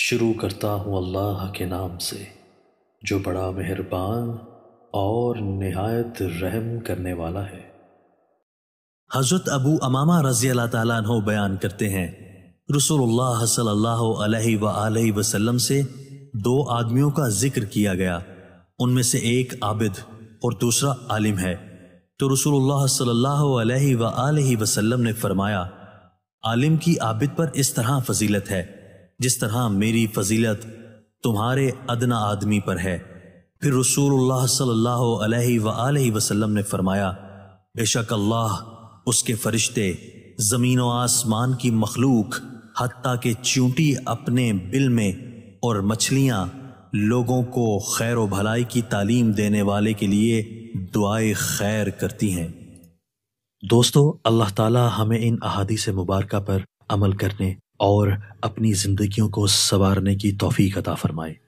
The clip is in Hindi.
शुरू करता हूँ अल्लाह के नाम से जो बड़ा मेहरबान और नहायत रहम करने वाला है हजरत अबू अमामा रजी अल्लाह तु बयान करते हैं रसोल्ला सल्ला वसलम से दो आदमियों का जिक्र किया गया उनमें से एक आबिद और दूसरा आलिम है तो रसूलुल्लाह सल्ला वसलम ने फरमाया आलिम की आबिद पर इस तरह फजीलत है जिस तरह मेरी फजीलत तुम्हारे अदना आदमी पर है फिर रसूलुल्लाह सल्लल्लाहु अलैहि वसल्लम वसल्लम ने फरमाया बेशक अल्लाह उसके फरिश्ते ज़मीन व आसमान की मखलूक हती के चूंटी अपने बिल में और मछलियाँ लोगों को खैर व भलाई की तालीम देने वाले के लिए दुआए खैर करती हैं दोस्तों अल्लाह ताला हमें इन अहादी से मुबारक पर अमल करने और अपनी ज़िंदगियों को संवारने की तोफ़ी अदा फ़रमाए